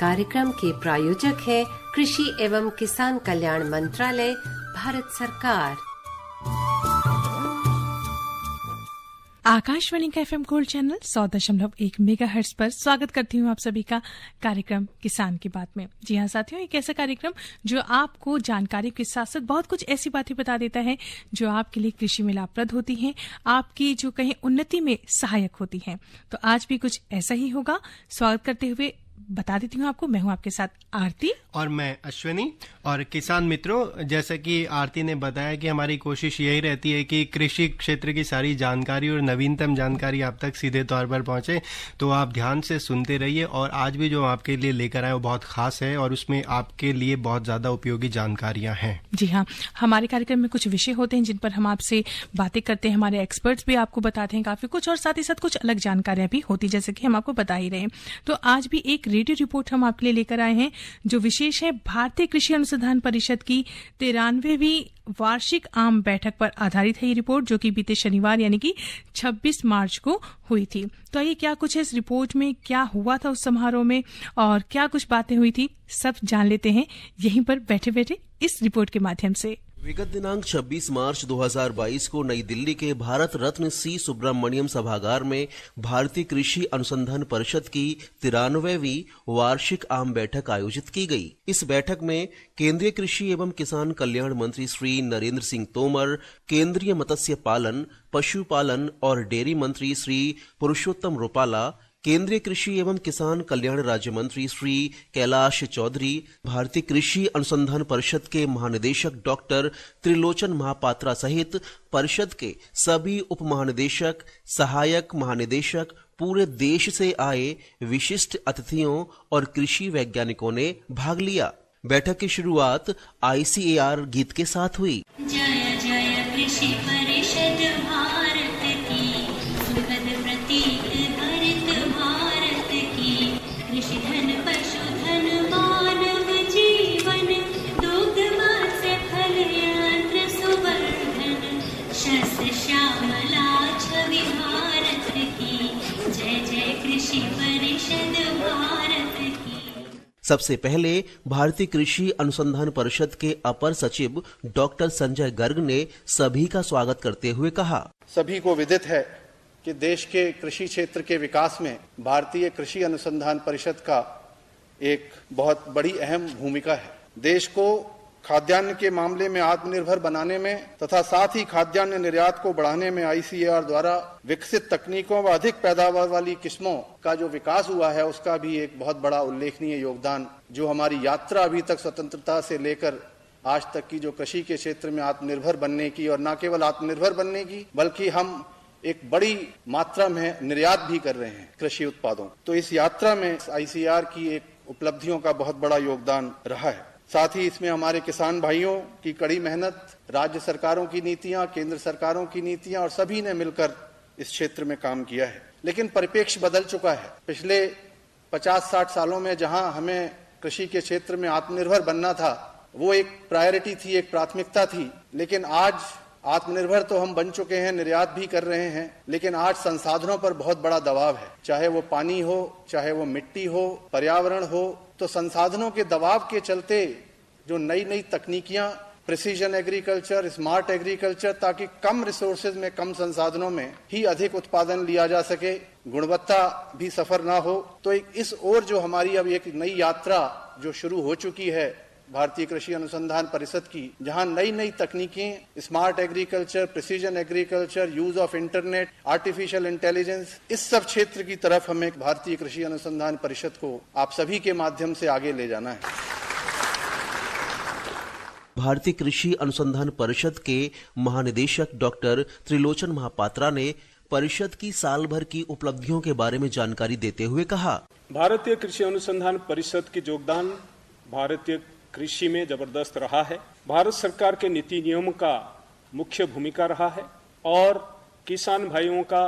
कार्यक्रम के प्रायोजक है कृषि एवं किसान कल्याण मंत्रालय भारत सरकार आकाशवाणी का एफएम गोल्ड चैनल सौ दशमलव एक मेगा हर्ट्स पर स्वागत करती हूँ आप सभी का कार्यक्रम किसान की बात में जी हाँ साथियों एक ऐसा कार्यक्रम जो आपको जानकारी के साथ साथ बहुत कुछ ऐसी बातें बता देता है जो आपके लिए कृषि में लाभप्रद होती हैं आपकी जो कहीं उन्नति में सहायक होती हैं तो आज भी कुछ ऐसा ही होगा स्वागत करते हुए बता देती हूँ आपको मैं हूँ आपके साथ आरती और मैं अश्विनी और किसान मित्रों जैसे कि आरती ने बताया कि हमारी कोशिश यही रहती है कि कृषि क्षेत्र की सारी जानकारी और नवीनतम जानकारी आप तक सीधे तौर पर पहुंचे तो आप ध्यान से सुनते रहिए और आज भी जो आपके लिए लेकर आए वो बहुत खास है और उसमें आपके लिए बहुत ज्यादा उपयोगी जानकारियां हैं जी हाँ हमारे कार्यक्रम में कुछ विषय होते हैं जिन पर हम आपसे बातें करते हैं हमारे एक्सपर्ट्स भी आपको बताते हैं काफी कुछ और साथ ही साथ कुछ अलग जानकारियां भी होती जैसे कि हम आपको बता ही रहे हैं तो आज भी एक रेडियो रिपोर्ट हम आपके लिए लेकर आए हैं जो विशेष है भारतीय कृषि अनुसंधान परिषद की तिरानवेवीं वार्षिक आम बैठक पर आधारित है ये रिपोर्ट जो कि बीते शनिवार यानी कि 26 मार्च को हुई थी तो ये क्या कुछ है इस रिपोर्ट में क्या हुआ था उस समारोह में और क्या कुछ बातें हुई थी सब जान लेते हैं यहीं पर बैठे बैठे इस रिपोर्ट के माध्यम से विगत दिनांक 26 मार्च 2022 को नई दिल्ली के भारत रत्न सी सुब्रमण्यम सभागार में भारतीय कृषि अनुसंधान परिषद की तिरानवेवी वार्षिक आम बैठक आयोजित की गई इस बैठक में केंद्रीय कृषि एवं किसान कल्याण मंत्री श्री नरेंद्र सिंह तोमर केंद्रीय मत्स्य पालन पशुपालन और डेयरी मंत्री श्री पुरुषोत्तम रूपाला केंद्रीय कृषि एवं किसान कल्याण राज्य मंत्री श्री कैलाश चौधरी भारतीय कृषि अनुसंधान परिषद के महानिदेशक डॉक्टर त्रिलोचन महापात्रा सहित परिषद के सभी उप महानिदेशक सहायक महानिदेशक पूरे देश से आए विशिष्ट अतिथियों और कृषि वैज्ञानिकों ने भाग लिया बैठक की शुरुआत आईसीएआर गीत के साथ हुई सबसे पहले भारतीय कृषि अनुसंधान परिषद के अपर सचिव डॉक्टर संजय गर्ग ने सभी का स्वागत करते हुए कहा सभी को विदित है कि देश के कृषि क्षेत्र के विकास में भारतीय कृषि अनुसंधान परिषद का एक बहुत बड़ी अहम भूमिका है देश को खाद्यान्न के मामले में आत्मनिर्भर बनाने में तथा साथ ही खाद्यान्न निर्यात को बढ़ाने में आईसीएआर द्वारा विकसित तकनीकों व अधिक पैदावार वाली किस्मों का जो विकास हुआ है उसका भी एक बहुत बड़ा उल्लेखनीय योगदान जो हमारी यात्रा अभी तक स्वतंत्रता से लेकर आज तक की जो कृषि के क्षेत्र में आत्मनिर्भर बनने की और न केवल आत्मनिर्भर बनने की बल्कि हम एक बड़ी मात्रा में निर्यात भी कर रहे हैं कृषि उत्पादों तो इस यात्रा में आईसीआर की एक उपलब्धियों का बहुत बड़ा योगदान रहा है साथ ही इसमें हमारे किसान भाइयों की कड़ी मेहनत राज्य सरकारों की नीतियां केंद्र सरकारों की नीतियां और सभी ने मिलकर इस क्षेत्र में काम किया है लेकिन परिपेक्ष बदल चुका है पिछले 50-60 सालों में जहां हमें कृषि के क्षेत्र में आत्मनिर्भर बनना था वो एक प्रायोरिटी थी एक प्राथमिकता थी लेकिन आज आत्मनिर्भर तो हम बन चुके हैं निर्यात भी कर रहे हैं लेकिन आज संसाधनों पर बहुत बड़ा दबाव है चाहे वो पानी हो चाहे वो मिट्टी हो पर्यावरण हो तो संसाधनों के दबाव के चलते जो नई नई तकनीकियां प्रिसीजन एग्रीकल्चर स्मार्ट एग्रीकल्चर ताकि कम रिसोर्सेज में कम संसाधनों में ही अधिक उत्पादन लिया जा सके गुणवत्ता भी सफर ना हो तो एक इस ओर जो हमारी अब एक नई यात्रा जो शुरू हो चुकी है भारतीय कृषि अनुसंधान परिषद की जहां नई नई तकनीकें smart agriculture precision agriculture use of internet artificial intelligence इस सब क्षेत्र की तरफ हमें भारतीय कृषि अनुसंधान परिषद को आप सभी के माध्यम से आगे ले जाना है भारतीय कृषि अनुसंधान परिषद के महानिदेशक डॉक्टर त्रिलोचन महापात्रा ने परिषद की साल भर की उपलब्धियों के बारे में जानकारी देते हुए कहा भारतीय कृषि अनुसंधान परिषद की योगदान भारतीय कृषि में जबरदस्त रहा है भारत सरकार के नीति नियमों का मुख्य भूमिका रहा है और किसान भाइयों का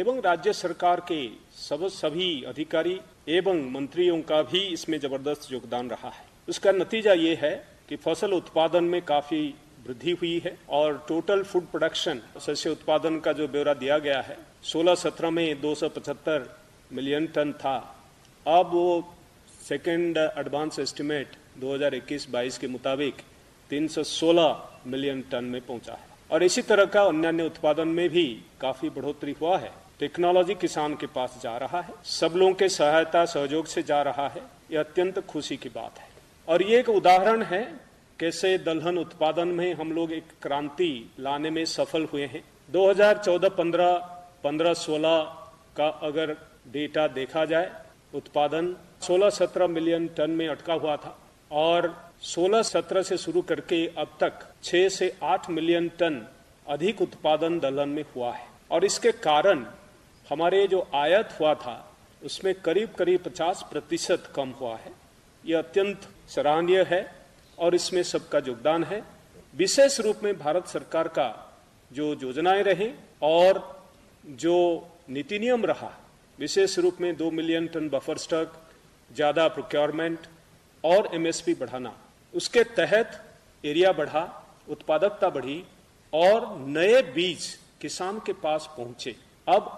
एवं राज्य सरकार के सब सभी अधिकारी एवं मंत्रियों का भी इसमें जबरदस्त योगदान रहा है उसका नतीजा ये है कि फसल उत्पादन में काफी वृद्धि हुई है और टोटल फूड प्रोडक्शन सस्य उत्पादन का जो ब्यौरा दिया गया है 16-17 में 275 मिलियन टन था अब वो सेकेंड एडवांस एस्टिमेट 2021-22 के मुताबिक 316 मिलियन टन में पहुंचा है और इसी तरह का अन्य उत्पादन में भी काफी बढ़ोतरी हुआ है टेक्नोलॉजी किसान के पास जा रहा है सब लोगों के सहायता सहयोग से जा रहा है ये अत्यंत खुशी की बात है और ये एक उदाहरण है कैसे दलहन उत्पादन में हम लोग एक क्रांति लाने में सफल हुए हैं 2014-15, 15-16 का अगर डेटा देखा जाए उत्पादन 16-17 मिलियन टन में अटका हुआ था और 16-17 से शुरू करके अब तक 6 से 8 मिलियन टन अधिक उत्पादन दलहन में हुआ है और इसके कारण हमारे जो आयात हुआ था उसमें करीब करीब 50 प्रतिशत कम हुआ है ये अत्यंत सराहनीय है और इसमें सबका योगदान है विशेष रूप में भारत सरकार का जो योजनाएं रहे और जो नीति नियम रहा विशेष रूप में दो मिलियन टन बफर स्टॉक ज़्यादा प्रोक्योरमेंट और एमएसपी बढ़ाना उसके तहत एरिया बढ़ा उत्पादकता बढ़ी और नए बीज किसान के पास पहुंचे अब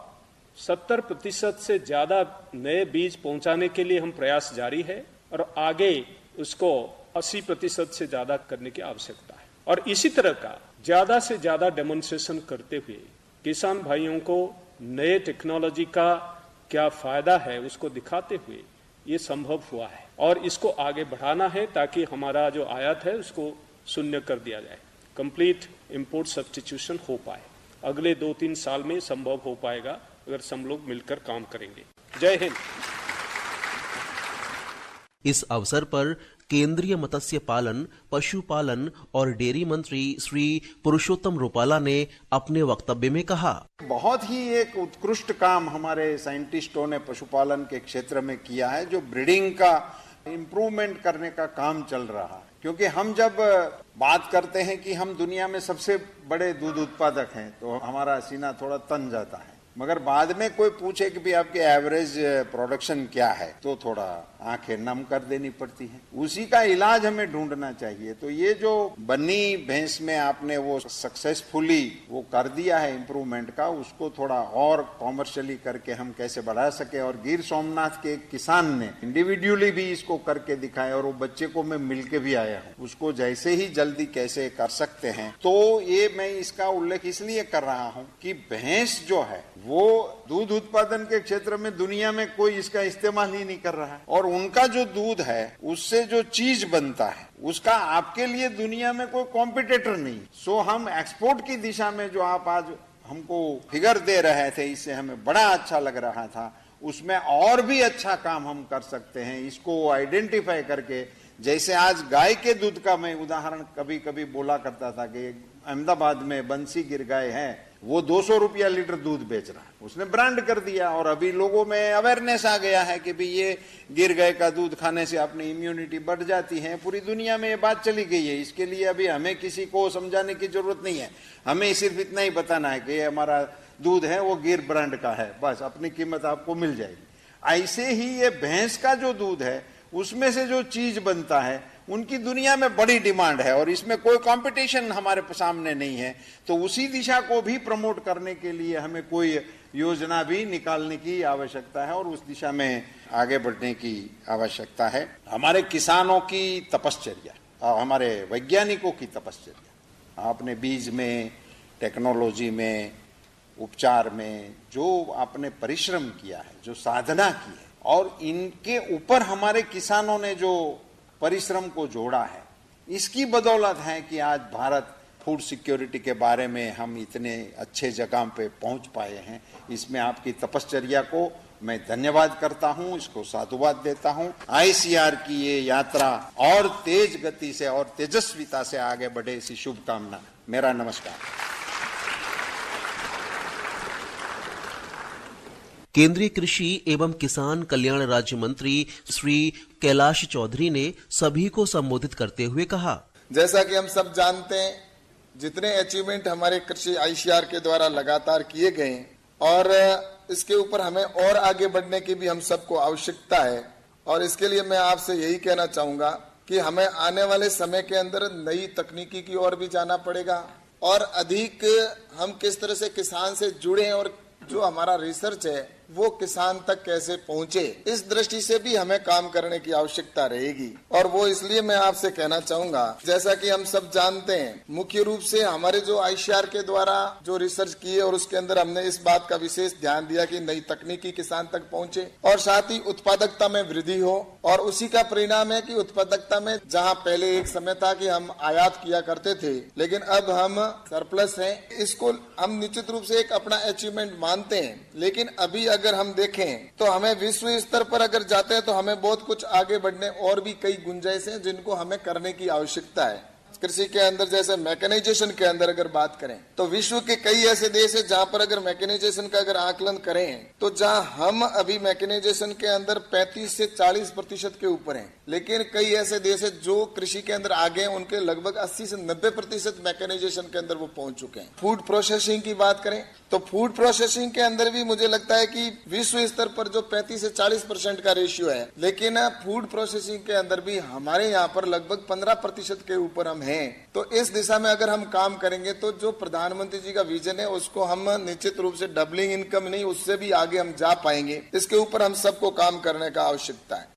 70 प्रतिशत से ज्यादा नए बीज पहुंचाने के लिए हम प्रयास जारी है और आगे उसको 80 प्रतिशत से ज्यादा करने की आवश्यकता है और इसी तरह का ज्यादा से ज्यादा डेमोन्स्ट्रेशन करते हुए किसान भाइयों को नए टेक्नोलॉजी का क्या फायदा है उसको दिखाते हुए ये संभव हुआ है और इसको आगे बढ़ाना है ताकि हमारा जो आयात है उसको शून्य कर दिया जाए कंप्लीट इंपोर्ट सब्सटीट्यूशन हो पाए अगले दो तीन साल में संभव हो पाएगा अगर सब लोग मिलकर काम करेंगे जय हिंद इस अवसर पर केंद्रीय मत्स्य पालन पशुपालन और डेयरी मंत्री श्री पुरुषोत्तम रूपाला ने अपने वक्तव्य में कहा बहुत ही एक उत्कृष्ट काम हमारे साइंटिस्टों ने पशुपालन के क्षेत्र में किया है जो ब्रीडिंग का इम्प्रूवमेंट करने का काम चल रहा है क्योंकि हम जब बात करते हैं कि हम दुनिया में सबसे बड़े दूध उत्पादक हैं तो हमारा सीना थोड़ा तन जाता है मगर बाद में कोई पूछे कि भी आपके एवरेज प्रोडक्शन क्या है तो थोड़ा आंखें नम कर देनी पड़ती है उसी का इलाज हमें ढूंढना चाहिए तो ये जो बनी भैंस में आपने वो सक्सेसफुली वो कर दिया है इम्प्रूवमेंट का उसको थोड़ा और कॉमर्शियली करके हम कैसे बढ़ा सके और गिर सोमनाथ के एक किसान ने इंडिविजुअली भी इसको करके दिखाया और वो बच्चे को मैं मिलके भी आया हूँ उसको जैसे ही जल्दी कैसे कर सकते हैं तो ये मैं इसका उल्लेख इसलिए कर रहा हूँ कि भैंस जो है वो दूध उत्पादन के क्षेत्र में दुनिया में कोई इसका इस्तेमाल ही नहीं कर रहा है और उनका जो दूध है उससे जो चीज बनता है उसका आपके लिए दुनिया में कोई कॉम्पिटेटर नहीं सो हम एक्सपोर्ट की दिशा में जो आप आज हमको फिगर दे रहे थे इससे हमें बड़ा अच्छा लग रहा था उसमें और भी अच्छा काम हम कर सकते हैं इसको आइडेंटिफाई करके जैसे आज गाय के दूध का मैं उदाहरण कभी कभी बोला करता था कि अहमदाबाद में बंसी गिर गाय है वो दो सौ रुपया लीटर दूध बेच रहा है उसने ब्रांड कर दिया और अभी लोगों में अवेयरनेस आ गया है कि भाई ये गिर गए का दूध खाने से अपनी इम्यूनिटी बढ़ जाती है पूरी दुनिया में ये बात चली गई है इसके लिए अभी हमें किसी को समझाने की जरूरत नहीं है हमें सिर्फ इतना ही बताना है कि ये हमारा दूध है वो गिर ब्रांड का है बस अपनी कीमत आपको मिल जाएगी ऐसे ही ये भैंस का जो दूध है उसमें से जो चीज बनता है उनकी दुनिया में बड़ी डिमांड है और इसमें कोई कंपटीशन हमारे सामने नहीं है तो उसी दिशा को भी प्रमोट करने के लिए हमें कोई योजना भी निकालने की आवश्यकता है और उस दिशा में आगे बढ़ने की आवश्यकता है हमारे किसानों की तपश्चर्या और हमारे वैज्ञानिकों की तपश्चर्या आपने बीज में टेक्नोलॉजी में उपचार में जो आपने परिश्रम किया है जो साधना की है और इनके ऊपर हमारे किसानों ने जो परिश्रम को जोड़ा है इसकी बदौलत है कि आज भारत फूड सिक्योरिटी के बारे में हम इतने अच्छे जगह पे पहुंच पाए हैं इसमें आपकी तपश्चर्या को मैं धन्यवाद करता हूं इसको साधुवाद देता हूं आईसीआर की ये यात्रा और तेज गति से और तेजस्विता से आगे बढ़े इसी शुभकामना मेरा नमस्कार केंद्रीय कृषि एवं किसान कल्याण राज्य मंत्री श्री कैलाश चौधरी ने सभी को संबोधित करते हुए कहा जैसा कि हम सब जानते हैं जितने अचीवमेंट हमारे कृषि आईसीआर के द्वारा लगातार किए गए और इसके ऊपर हमें और आगे बढ़ने की भी हम सबको आवश्यकता है और इसके लिए मैं आपसे यही कहना चाहूंगा कि हमें आने वाले समय के अंदर नई तकनीकी की ओर भी जाना पड़ेगा और अधिक हम किस तरह से किसान से जुड़े और जो हमारा रिसर्च है वो किसान तक कैसे पहुंचे इस दृष्टि से भी हमें काम करने की आवश्यकता रहेगी और वो इसलिए मैं आपसे कहना चाहूंगा जैसा कि हम सब जानते हैं मुख्य रूप से हमारे जो आईसीआर के द्वारा जो रिसर्च किए और उसके अंदर हमने इस बात का विशेष ध्यान दिया कि नई तकनीकी किसान तक पहुंचे और साथ ही उत्पादकता में वृद्धि हो और उसी का परिणाम है की उत्पादकता में जहाँ पहले एक समय था की हम आयात किया करते थे लेकिन अब हम सरप्लस है इसको हम निश्चित रूप से एक अपना अचीवमेंट मानते हैं लेकिन अभी अगर अगर हम देखें तो हमें विश्व स्तर पर अगर जाते हैं तो हमें बहुत कुछ आगे बढ़ने और भी कई गुंजाइश हैं जिनको हमें करने की आवश्यकता है कृषि के अंदर जैसे मैकेनाइजेशन के अंदर अगर बात करें तो विश्व के कई ऐसे देश है जहाँ पर अगर मैकेनाइजेशन का अगर आकलन करें तो जहां हम अभी मैकेनाइजेशन के अंदर 35 से 40 प्रतिशत के ऊपर हैं लेकिन कई ऐसे देश है जो कृषि के अंदर आगे हैं उनके लगभग 80 से 90 प्रतिशत मैकेनाइजेशन के अंदर वो पहुंच चुके हैं फूड प्रोसेसिंग की बात करें तो फूड प्रोसेसिंग के अंदर भी मुझे लगता है कि विश्व स्तर पर जो 35 से 40 परसेंट का रेशियो है लेकिन फूड प्रोसेसिंग के अंदर भी हमारे यहाँ पर लगभग पंद्रह प्रतिशत के ऊपर हम हैं हैं तो इस दिशा में अगर हम काम करेंगे तो जो प्रधानमंत्री जी का विजन है उसको हम निश्चित रूप से डबलिंग इनकम नहीं उससे भी आगे हम जा पाएंगे इसके ऊपर हम सबको काम करने का आवश्यकता है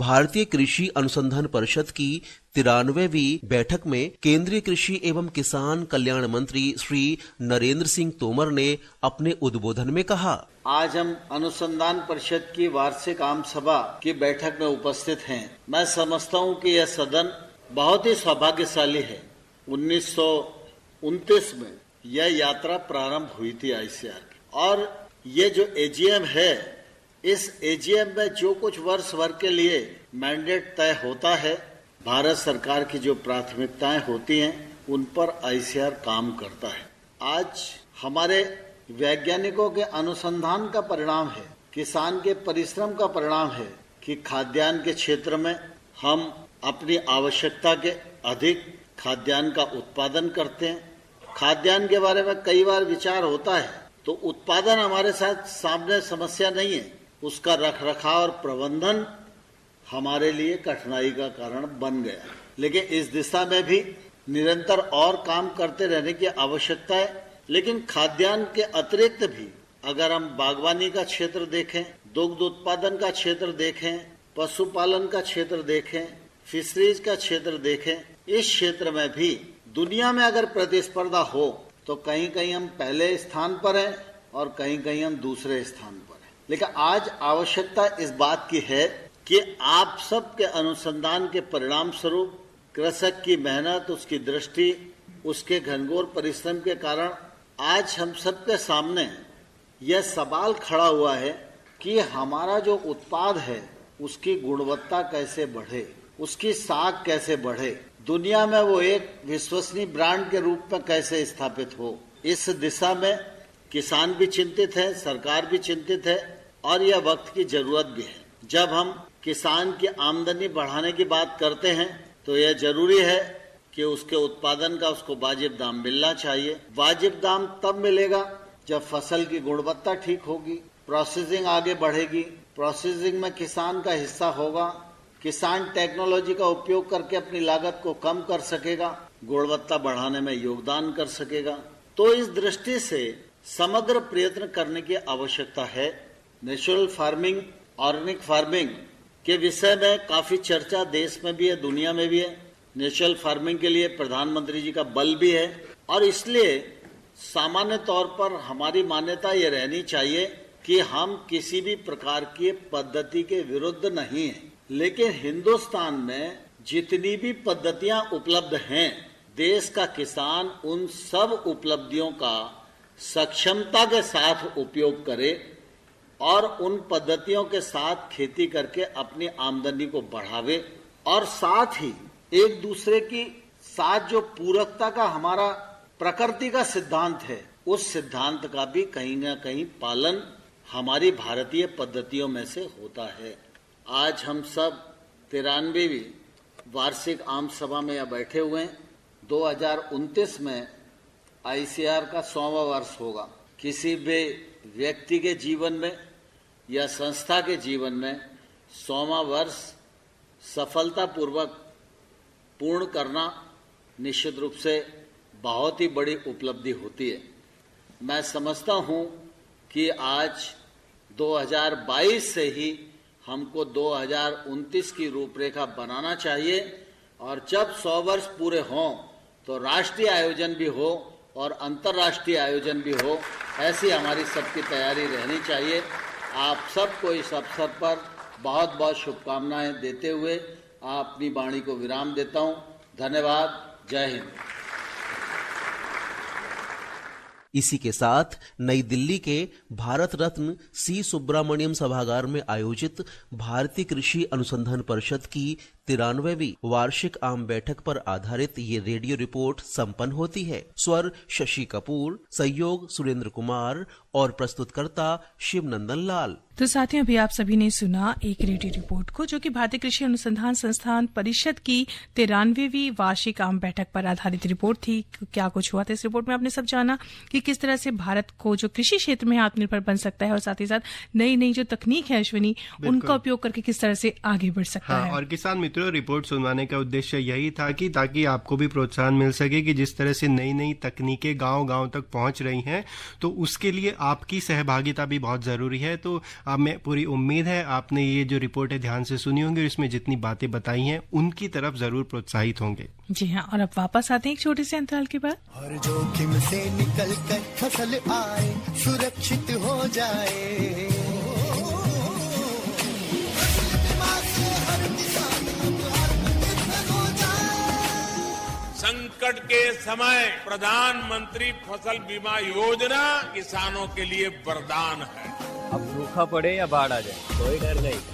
भारतीय कृषि अनुसंधान परिषद की तिरानवेवी बैठक में केंद्रीय कृषि एवं किसान कल्याण मंत्री श्री नरेंद्र सिंह तोमर ने अपने उद्बोधन में कहा आज हम अनुसंधान परिषद की वार्षिक आम सभा की बैठक में उपस्थित हैं। मैं समझता हूं कि यह सदन बहुत ही सौभाग्यशाली है उन्नीस में यह यात्रा प्रारंभ हुई थी आईसीआर की और ये जो एजीएम है इस एजीएम में जो कुछ वर्ष भर के लिए मैंडेट तय होता है भारत सरकार की जो प्राथमिकताएं होती हैं उन पर आईसीआर काम करता है आज हमारे वैज्ञानिकों के अनुसंधान का परिणाम है किसान के परिश्रम का परिणाम है कि खाद्यान्न के क्षेत्र में हम अपनी आवश्यकता के अधिक खाद्यान्न का उत्पादन करते हैं खाद्यान्न के बारे में कई बार विचार होता है तो उत्पादन हमारे साथ सामने समस्या नहीं है उसका रख रखाव और प्रबंधन हमारे लिए कठिनाई का कारण बन गया लेकिन इस दिशा में भी निरंतर और काम करते रहने की आवश्यकता है लेकिन खाद्यान्न के अतिरिक्त भी अगर हम बागवानी का क्षेत्र देखें दुग्ध उत्पादन का क्षेत्र देखें पशुपालन का क्षेत्र देखें फिशरीज का क्षेत्र देखें इस क्षेत्र में भी दुनिया में अगर प्रतिस्पर्धा हो तो कहीं कहीं हम पहले स्थान पर हैं और कहीं कहीं हम दूसरे स्थान पर लेकिन आज आवश्यकता इस बात की है कि आप सब के अनुसंधान के परिणाम स्वरूप कृषक की मेहनत उसकी दृष्टि उसके घनघोर परिश्रम के कारण आज हम सबके सामने यह सवाल खड़ा हुआ है कि हमारा जो उत्पाद है उसकी गुणवत्ता कैसे बढ़े उसकी साख कैसे बढ़े दुनिया में वो एक विश्वसनीय ब्रांड के रूप में कैसे स्थापित हो इस दिशा में किसान भी चिंतित है सरकार भी चिंतित है और यह वक्त की जरूरत भी है जब हम किसान की आमदनी बढ़ाने की बात करते हैं तो यह जरूरी है कि उसके उत्पादन का उसको वाजिब दाम मिलना चाहिए वाजिब दाम तब मिलेगा जब फसल की गुणवत्ता ठीक होगी प्रोसेसिंग आगे बढ़ेगी प्रोसेसिंग में किसान का हिस्सा होगा किसान टेक्नोलॉजी का उपयोग करके अपनी लागत को कम कर सकेगा गुणवत्ता बढ़ाने में योगदान कर सकेगा तो इस दृष्टि से समग्र प्रयत्न करने की आवश्यकता है नेचुरल फार्मिंग ऑर्गेनिक फार्मिंग के विषय में काफी चर्चा देश में भी है दुनिया में भी है नेचुरल फार्मिंग के लिए प्रधानमंत्री जी का बल भी है और इसलिए सामान्य तौर पर हमारी मान्यता ये रहनी चाहिए कि हम किसी भी प्रकार की पद्धति के विरुद्ध नहीं है लेकिन हिंदुस्तान में जितनी भी पद्धतियां उपलब्ध हैं देश का किसान उन सब उपलब्धियों का सक्षमता के साथ उपयोग करे और उन पद्धतियों के साथ खेती करके अपनी आमदनी को बढ़ावे और साथ ही एक दूसरे की साथ जो पूरकता का हमारा प्रकृति का सिद्धांत है उस सिद्धांत का भी कहीं ना कहीं पालन हमारी भारतीय पद्धतियों में से होता है आज हम सब तिरानवे वार्षिक आम सभा में यहाँ बैठे हुए हैं दो में आईसीआर का सौवा वर्ष होगा किसी भी व्यक्ति के जीवन में या संस्था के जीवन में सौवा वर्ष सफलतापूर्वक पूर्ण करना निश्चित रूप से बहुत ही बड़ी उपलब्धि होती है मैं समझता हूँ कि आज 2022 से ही हमको 2029 की रूपरेखा बनाना चाहिए और जब 100 वर्ष पूरे हों तो राष्ट्रीय आयोजन भी हो और अंतर्राष्ट्रीय आयोजन भी हो ऐसी हमारी सबकी तैयारी रहनी चाहिए आप सबको इस अवसर पर बहुत बहुत शुभकामनाएं देते हुए अपनी वाणी को विराम देता हूं धन्यवाद जय हिंद इसी के साथ नई दिल्ली के भारत रत्न सी सुब्रमण्यम सभागार में आयोजित भारतीय कृषि अनुसंधान परिषद की तिरानवेवी वार्षिक आम बैठक पर आधारित ये रेडियो रिपोर्ट संपन्न होती है स्वर शशि कपूर सहयोग सुरेंद्र कुमार और प्रस्तुतकर्ता शिव नंदन लाल तो साथियों अभी आप सभी ने सुना एक रेडियो रिपोर्ट को जो कि भारतीय कृषि अनुसंधान संस्थान परिषद की तिरानवेवी वार्षिक आम बैठक पर आधारित रिपोर्ट थी क्या कुछ हुआ था इस रिपोर्ट में आपने सब जाना कि किस तरह से भारत को जो कृषि क्षेत्र में आत्मनिर्भर बन सकता है और साथ ही साथ नई नई जो तकनीक है अश्विनी उनका उपयोग करके किस तरह से आगे बढ़ सकता हाँ, है और किसान मित्रों रिपोर्ट सुनवाने का उद्देश्य यही था कि ताकि आपको भी प्रोत्साहन मिल सके कि जिस तरह से नई नई तकनीकें गांव गांव तक पहुंच रही हैं तो उसके लिए आपकी सहभागिता भी बहुत ज़रूरी है तो आप मैं पूरी उम्मीद है आपने ये जो रिपोर्ट है ध्यान से सुनी होंगी और इसमें जितनी बातें बताई हैं उनकी तरफ ज़रूर प्रोत्साहित होंगे जी हाँ और अब वापस आते हैं एक छोटे से अंतराल के बाद जोखिम से निकल कर फसल आए सुरक्षित हो जाए संकट के समय प्रधानमंत्री फसल बीमा योजना किसानों के लिए वरदान है अब सूखा पड़े या बाढ़ आ जाए कोई डर नहीं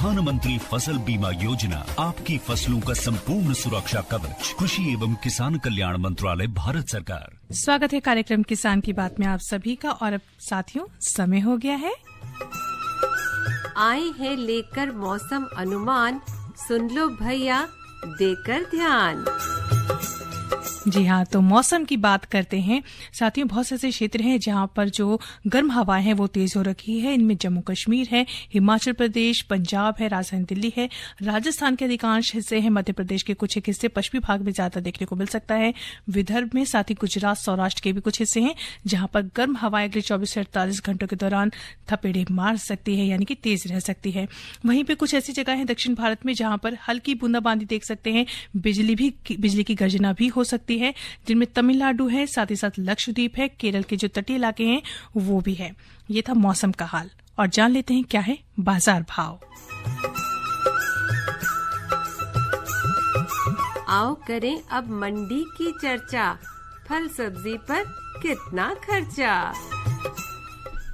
प्रधानमंत्री फसल बीमा योजना आपकी फसलों का संपूर्ण सुरक्षा कवच कृषि एवं किसान कल्याण मंत्रालय भारत सरकार स्वागत है कार्यक्रम किसान की बात में आप सभी का और अब साथियों समय हो गया है आए हैं लेकर मौसम अनुमान सुन लो भैया देकर ध्यान जी हाँ तो मौसम की बात करते हैं साथियों बहुत से ऐसे क्षेत्र हैं जहां पर जो गर्म हवाएं हैं वो तेज हो रखी है इनमें जम्मू कश्मीर है हिमाचल प्रदेश पंजाब है राजधानी दिल्ली है राजस्थान के अधिकांश हिस्से हैं मध्य प्रदेश के कुछ एक हिस्से पश्चिमी भाग में ज्यादा देखने को मिल सकता है विदर्भ में साथ ही गुजरात सौराष्ट्र के भी कुछ हिस्से हैं जहां पर गर्म हवाएं अगले चौबीस से अड़तालीस घंटों के दौरान थपेड़े मार सकती है यानी कि तेज रह सकती है वहीं पर कुछ ऐसी जगह है दक्षिण भारत में जहां पर हल्की बूंदाबांदी देख सकते हैं बिजली भी बिजली की गर्जना भी हो सकती है हुई है जिनमें तमिलनाडु है साथ ही साथ लक्षद्वीप है केरल के जो तटीय इलाके हैं वो भी है ये था मौसम का हाल और जान लेते हैं क्या है बाजार भाव आओ करें अब मंडी की चर्चा फल सब्जी पर कितना खर्चा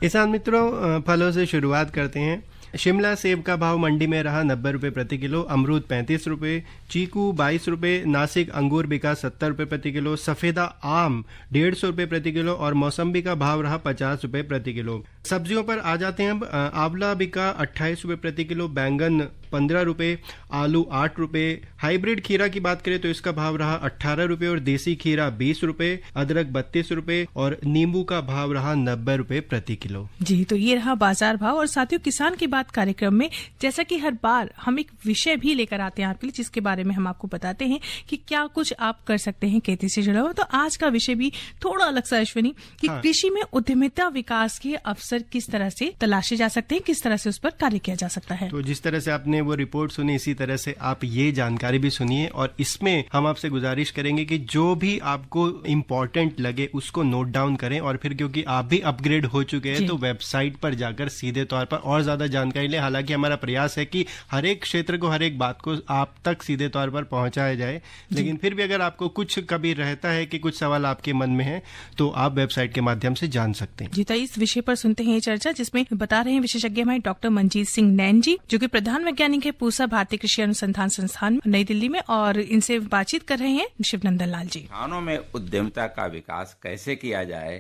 किसान मित्रों फलों से शुरुआत करते हैं शिमला सेब का भाव मंडी में रहा नब्बे रुपये प्रति किलो अमरूद पैंतीस रुपये चीकू बाईस रुपये नासिक अंगूर बिका सत्तर रुपये प्रति किलो सफेदा आम डेढ़ सौ रुपये प्रति किलो और मौसम्बी का भाव रहा पचास रुपये प्रति किलो सब्जियों पर आ जाते हैं अब आंवला बिका अट्ठाईस रुपये प्रति किलो बैंगन पंद्रह रुपये आलू आठ रुपये हाइब्रिड खीरा की बात करें तो इसका भाव रहा अट्ठारह रुपये और देसी खीरा बीस रुपये अदरक बत्तीस रुपये और नींबू का भाव रहा नब्बे रुपये प्रति किलो जी तो ये रहा बाजार भाव और साथियों किसान की बात कार्यक्रम में जैसा कि हर बार हम एक विषय भी लेकर आते हैं आपके लिए जिसके बारे में हम आपको बताते हैं कि क्या कुछ आप कर सकते हैं खेती से जुड़ा हुआ तो आज का विषय भी थोड़ा अलग सा अश्विनी कि हाँ। कृषि में उद्यमिता विकास के अवसर किस तरह से तलाशे जा सकते हैं किस तरह से उस पर कार्य किया जा सकता है तो जिस तरह से आपने वो रिपोर्ट सुनी इसी तरह से आप ये जानकारी भी सुनिए और इसमें हम आपसे गुजारिश करेंगे कि जो भी आपको इम्पोर्टेंट लगे उसको नोट डाउन करें और फिर क्योंकि आप भी अपग्रेड हो चुके हैं तो वेबसाइट पर जाकर सीधे तौर पर और ज्यादा जानकारी लें हालांकि हमारा प्रयास है कि हर एक क्षेत्र को हर एक बात को आप तक सीधे तौर पर पहुंचाया जाए लेकिन फिर भी अगर आपको कुछ कभी रहता है कि कुछ सवाल आपके मन में है तो आप वेबसाइट के माध्यम से जान सकते हैं जीता तो इस विषय पर सुनते हैं चर्चा जिसमें बता रहे हैं विशेषज्ञ हमारे डॉक्टर मनजीत सिंह नैन जी जो कि प्रधान वैज्ञानिक वैज्ञानिक है पूसा भारतीय कृषि अनुसंधान संस्थान नई दिल्ली में और इनसे बातचीत कर रहे हैं शिवनंदन लाल जी किसानों में उद्यमिता का विकास कैसे किया जाए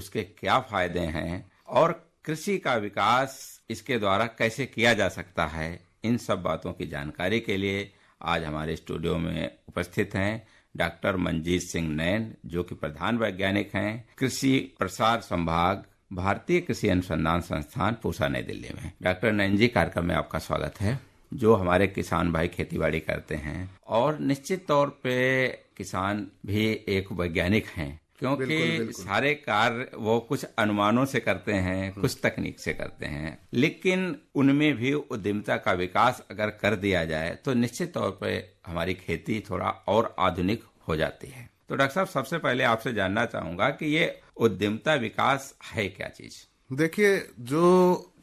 उसके क्या फायदे हैं और कृषि का विकास इसके द्वारा कैसे किया जा सकता है इन सब बातों की जानकारी के लिए आज हमारे स्टूडियो में उपस्थित हैं डॉक्टर मंजीत सिंह नैन जो कि प्रधान वैज्ञानिक हैं कृषि प्रसार संभाग भारतीय कृषि अनुसंधान संस्थान पूसा नई दिल्ली में डॉक्टर नैन जी कार्यक्रम में आपका स्वागत है जो हमारे किसान भाई खेतीबाड़ी करते हैं और निश्चित तौर पे किसान भी एक वैज्ञानिक हैं क्योंकि बिल्कुल, बिल्कुल। सारे कार्य वो कुछ अनुमानों से करते हैं हम्म। कुछ तकनीक से करते हैं लेकिन उनमें भी उद्यमिता का विकास अगर कर दिया जाए तो निश्चित तौर पे हमारी खेती थोड़ा और आधुनिक हो जाती है तो डॉक्टर साहब सबसे पहले आपसे जानना चाहूंगा कि ये उद्यमता विकास है क्या चीज देखिए जो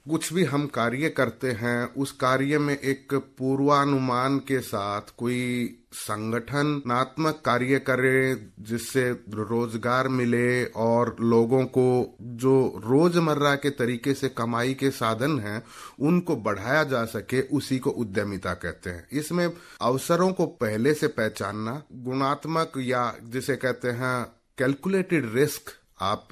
कुछ भी हम कार्य करते हैं उस कार्य में एक पूर्वानुमान के साथ कोई संगठनात्मक कार्य करे जिससे रोजगार मिले और लोगों को जो रोजमर्रा के तरीके से कमाई के साधन हैं उनको बढ़ाया जा सके उसी को उद्यमिता कहते हैं इसमें अवसरों को पहले से पहचानना गुणात्मक या जिसे कहते हैं कैलकुलेटेड रिस्क आप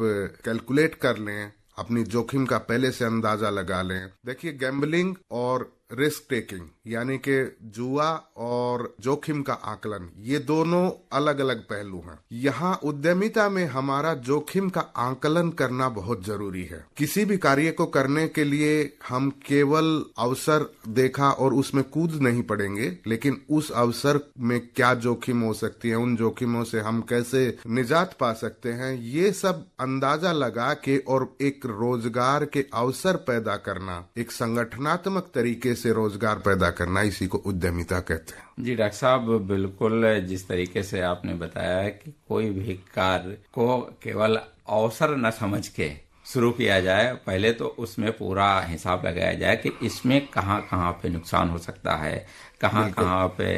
कैलकुलेट कर लें अपनी जोखिम का पहले से अंदाजा लगा लें देखिए गैम्बलिंग और रिस्क टेकिंग यानी कि जुआ और जोखिम का आकलन ये दोनों अलग अलग पहलू हैं यहाँ उद्यमिता में हमारा जोखिम का आकलन करना बहुत जरूरी है किसी भी कार्य को करने के लिए हम केवल अवसर देखा और उसमें कूद नहीं पड़ेंगे लेकिन उस अवसर में क्या जोखिम हो सकती है उन जोखिमों से हम कैसे निजात पा सकते हैं ये सब अंदाजा लगा के और एक रोजगार के अवसर पैदा करना एक संगठनात्मक तरीके से रोजगार पैदा करना इसी को उद्यमिता कहते हैं जी डॉक्टर साहब बिल्कुल जिस तरीके से आपने बताया है कि कोई भी कार्य को केवल अवसर न समझ के शुरू किया जाए पहले तो उसमें पूरा हिसाब लगाया जाए कि इसमें कहाँ कहाँ पे नुकसान हो सकता है कहाँ कहाँ पे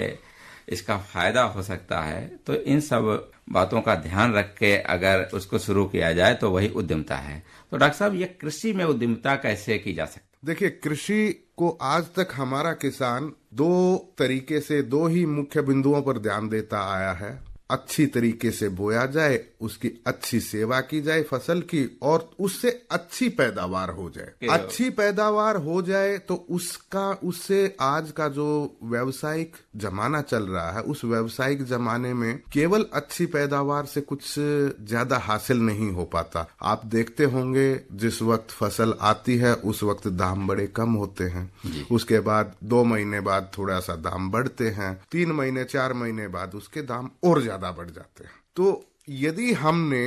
इसका फायदा हो सकता है तो इन सब बातों का ध्यान रख के अगर उसको शुरू किया जाए तो वही उद्यमता है तो डॉक्टर साहब ये कृषि में उद्यमता कैसे की जा सकती है देखिए कृषि को आज तक हमारा किसान दो तरीके से दो ही मुख्य बिंदुओं पर ध्यान देता आया है अच्छी तरीके से बोया जाए उसकी अच्छी सेवा की जाए फसल की और उससे अच्छी पैदावार हो जाए अच्छी पैदावार हो जाए तो उसका उससे आज का जो व्यवसायिक जमाना चल रहा है उस व्यवसायिक जमाने में केवल अच्छी पैदावार से कुछ ज्यादा हासिल नहीं हो पाता आप देखते होंगे जिस वक्त फसल आती है उस वक्त दाम बड़े कम होते हैं उसके बाद दो महीने बाद थोड़ा सा दाम बढ़ते हैं तीन महीने चार महीने बाद उसके दाम और ज्यादा ज़्यादा बढ़ जाते हैं तो यदि हमने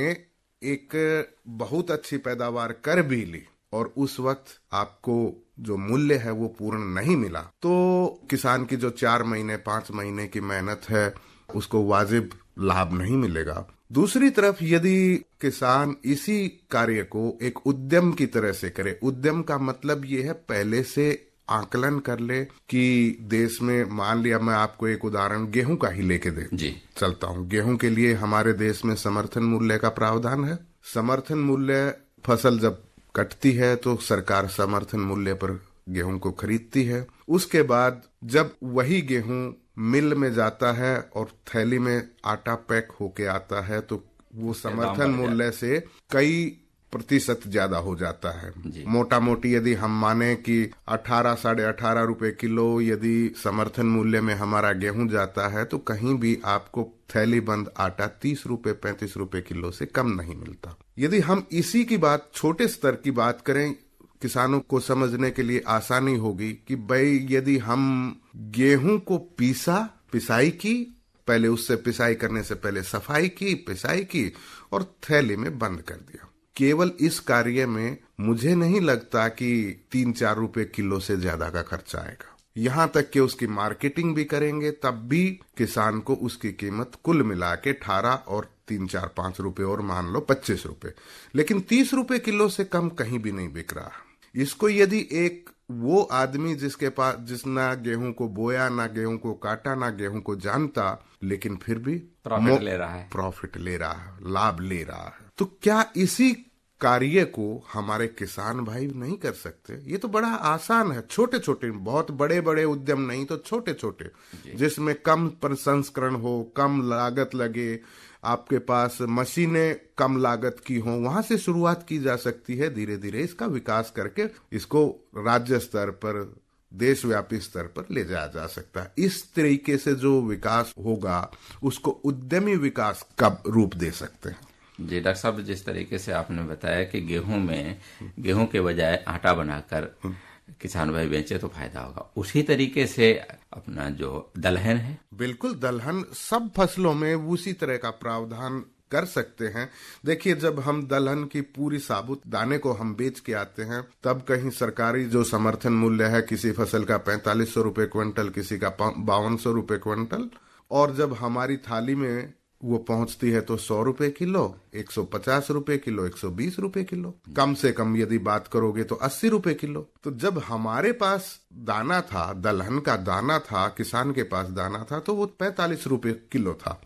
एक बहुत अच्छी पैदावार कर भी ली और उस वक्त आपको जो मूल्य है वो पूर्ण नहीं मिला तो किसान की जो चार महीने पांच महीने की मेहनत है उसको वाजिब लाभ नहीं मिलेगा दूसरी तरफ यदि किसान इसी कार्य को एक उद्यम की तरह से करे उद्यम का मतलब ये है पहले से आकलन कर ले कि देश में मान लिया मैं आपको एक उदाहरण गेहूं का ही लेके दे जी चलता हूं गेहूं के लिए हमारे देश में समर्थन मूल्य का प्रावधान है समर्थन मूल्य फसल जब कटती है तो सरकार समर्थन मूल्य पर गेहूं को खरीदती है उसके बाद जब वही गेहूं मिल में जाता है और थैली में आटा पैक होके आता है तो वो समर्थन मूल्य से कई प्रतिशत ज्यादा हो जाता है मोटा मोटी यदि हम माने कि 18 साढ़े अठारह रूपए किलो यदि समर्थन मूल्य में हमारा गेहूं जाता है तो कहीं भी आपको थैली बंद आटा तीस रूपए पैंतीस रूपए किलो से कम नहीं मिलता यदि हम इसी की बात छोटे स्तर की बात करें किसानों को समझने के लिए आसानी होगी कि भाई यदि हम गेहूं को पीसा पिसाई की पहले उससे पिसाई करने से पहले सफाई की पिसाई की और थैली में बंद कर दिया केवल इस कार्य में मुझे नहीं लगता कि तीन चार रुपए किलो से ज्यादा का खर्चा आएगा यहाँ तक कि उसकी मार्केटिंग भी करेंगे तब भी किसान को उसकी कीमत कुल मिला के अठारह और तीन चार पांच रुपए और मान लो पच्चीस रुपए लेकिन तीस रुपए किलो से कम कहीं भी नहीं बिक रहा इसको यदि एक वो आदमी जिसके पास जिस ना गेहूं को बोया ना गेहूं को काटा ना गेहूं को जानता लेकिन फिर भी प्रॉफिट ले रहा है प्रॉफिट ले रहा है लाभ ले रहा है तो क्या इसी कार्य को हमारे किसान भाई नहीं कर सकते ये तो बड़ा आसान है छोटे छोटे बहुत बड़े बड़े उद्यम नहीं तो छोटे छोटे जिसमें कम प्रसंस्करण हो कम लागत लगे आपके पास मशीनें कम लागत की हो वहां से शुरुआत की जा सकती है धीरे धीरे इसका विकास करके इसको राज्य स्तर पर देशव्यापी स्तर पर ले जाया जा सकता है इस तरीके से जो विकास होगा उसको उद्यमी विकास का रूप दे सकते हैं जी डॉक्टर साहब जिस तरीके से आपने बताया कि गेहूं में गेहूं के बजाय आटा बनाकर हम्म। किसान भाई बेचे तो फायदा होगा उसी तरीके से अपना जो दलहन है बिल्कुल दलहन सब फसलों में उसी तरह का प्रावधान कर सकते हैं देखिए जब हम दलहन की पूरी साबुत दाने को हम बेच के आते हैं तब कहीं सरकारी जो समर्थन मूल्य है किसी फसल का पैंतालीस सौ रूपये क्विंटल किसी का बावन सौ रूपये क्विंटल और जब हमारी थाली में वो पहुंचती है तो सौ रुपए किलो एक सौ पचास रुपए किलो एक सौ बीस रुपए किलो कम से कम यदि बात करोगे तो अस्सी रुपए किलो तो जब हमारे पास दाना था दलहन का दाना था किसान के पास दाना था तो वो पैंतालीस रुपए किलो था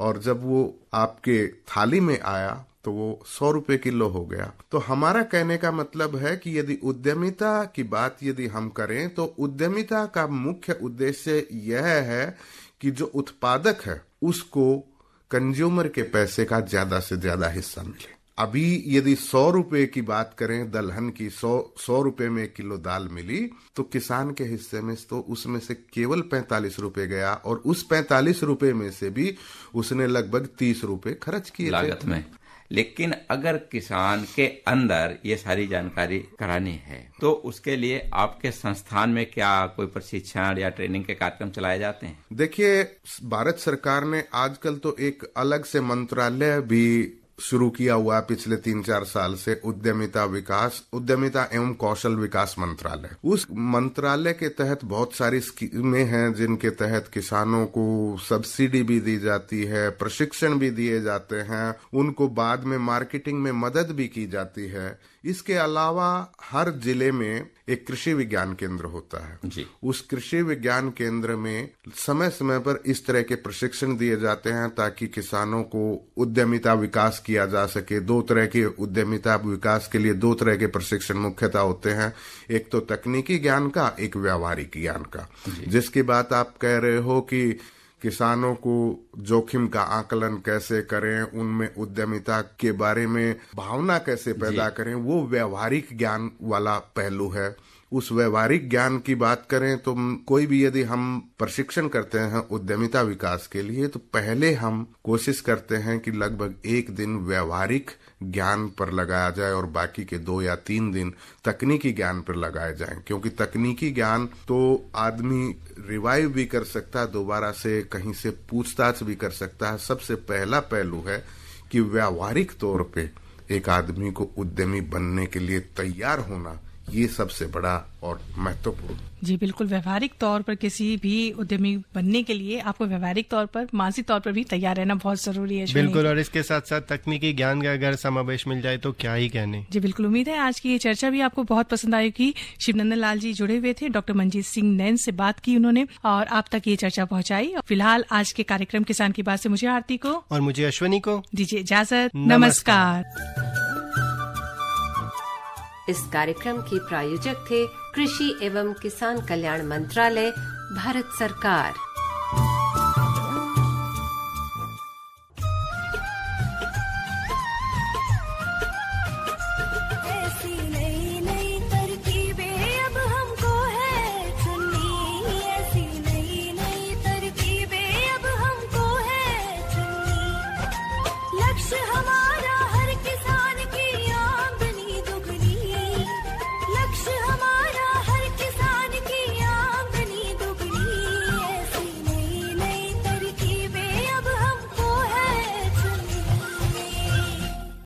और जब वो आपके थाली में आया तो वो सौ रुपए किलो हो गया तो हमारा कहने का मतलब है कि यदि उद्यमिता की बात यदि हम करें तो उद्यमिता का मुख्य उद्देश्य यह है कि जो उत्पादक है उसको कंज्यूमर के पैसे का ज्यादा से ज्यादा हिस्सा मिले अभी यदि सौ रुपए की बात करें दलहन की सौ सौ रुपए में एक किलो दाल मिली तो किसान के हिस्से में तो उसमें से केवल पैंतालीस रुपए गया और उस पैंतालीस रुपए में से भी उसने लगभग तीस रुपए खर्च किए लागत में लेकिन अगर किसान के अंदर ये सारी जानकारी करानी है तो उसके लिए आपके संस्थान में क्या कोई प्रशिक्षण या ट्रेनिंग के कार्यक्रम चलाए जाते हैं देखिए भारत सरकार ने आजकल तो एक अलग से मंत्रालय भी शुरू किया हुआ पिछले तीन चार साल से उद्यमिता विकास उद्यमिता एवं कौशल विकास मंत्रालय उस मंत्रालय के तहत बहुत सारी स्कीमें हैं जिनके तहत किसानों को सब्सिडी भी दी जाती है प्रशिक्षण भी दिए जाते हैं उनको बाद में मार्केटिंग में मदद भी की जाती है इसके अलावा हर जिले में एक कृषि विज्ञान केंद्र होता है जी। उस कृषि विज्ञान केंद्र में समय समय पर इस तरह के प्रशिक्षण दिए जाते हैं ताकि किसानों को उद्यमिता विकास किया जा सके दो तरह के उद्यमिता विकास के लिए दो तरह के प्रशिक्षण मुख्यतः होते हैं एक तो तकनीकी ज्ञान का एक व्यावहारिक ज्ञान का जिसकी बात आप कह रहे हो कि किसानों को जोखिम का आकलन कैसे करें उनमें उद्यमिता के बारे में भावना कैसे पैदा करें वो व्यवहारिक ज्ञान वाला पहलू है उस व्यवहारिक ज्ञान की बात करें तो कोई भी यदि हम प्रशिक्षण करते हैं उद्यमिता विकास के लिए तो पहले हम कोशिश करते हैं कि लगभग एक दिन व्यवहारिक ज्ञान पर लगाया जाए और बाकी के दो या तीन दिन तकनीकी ज्ञान पर लगाए जाएं क्योंकि तकनीकी ज्ञान तो आदमी रिवाइव भी कर सकता है दोबारा से कहीं से पूछताछ भी कर सकता है सबसे पहला पहलू है कि व्यावहारिक तौर पे एक आदमी को उद्यमी बनने के लिए तैयार होना ये सबसे बड़ा और महत्वपूर्ण जी बिल्कुल व्यवहारिक तौर पर किसी भी उद्यमी बनने के लिए आपको व्यवहारिक तौर पर मानसिक तौर पर भी तैयार रहना बहुत जरूरी है बिल्कुल और इसके साथ साथ तकनीकी ज्ञान का अगर समावेश मिल जाए तो क्या ही कहने जी बिल्कुल उम्मीद है आज की ये चर्चा भी आपको बहुत पसंद आएगी शिवनंदन लाल जी जुड़े हुए थे डॉक्टर मंजीत सिंह नैन से बात की उन्होंने और आप तक ये चर्चा पहुँचाई फिलहाल आज के कार्यक्रम किसान की बात से मुझे आरती को और मुझे अश्वनी को दीजिए इजाजत नमस्कार। इस कार्यक्रम के प्रायोजक थे कृषि एवं किसान कल्याण मंत्रालय भारत सरकार